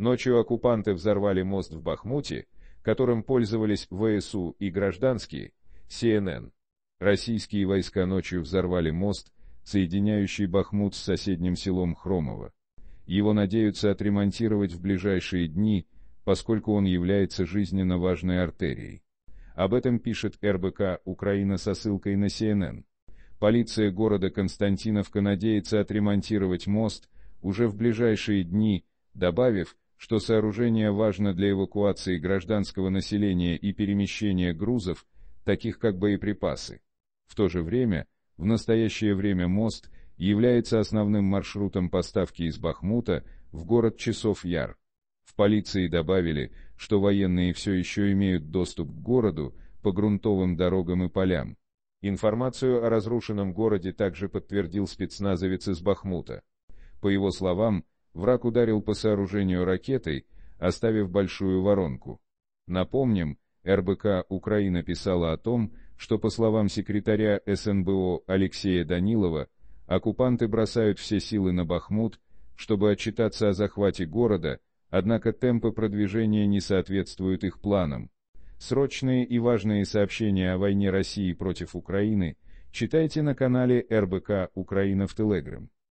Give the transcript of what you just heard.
Ночью оккупанты взорвали мост в Бахмуте, которым пользовались ВСУ и гражданские, CNN. Российские войска ночью взорвали мост, соединяющий Бахмут с соседним селом Хромово. Его надеются отремонтировать в ближайшие дни, поскольку он является жизненно важной артерией. Об этом пишет РБК «Украина» со ссылкой на CNN. Полиция города Константиновка надеется отремонтировать мост уже в ближайшие дни, добавив, что сооружение важно для эвакуации гражданского населения и перемещения грузов, таких как боеприпасы. В то же время, в настоящее время мост является основным маршрутом поставки из Бахмута в город Часов-Яр. В полиции добавили, что военные все еще имеют доступ к городу по грунтовым дорогам и полям. Информацию о разрушенном городе также подтвердил спецназовец из Бахмута. По его словам, Враг ударил по сооружению ракетой, оставив большую воронку. Напомним, РБК Украина писала о том, что, по словам секретаря СНБО Алексея Данилова, оккупанты бросают все силы на Бахмут, чтобы отчитаться о захвате города, однако темпы продвижения не соответствуют их планам. Срочные и важные сообщения о войне России против Украины читайте на канале РБК Украина в Телеграм.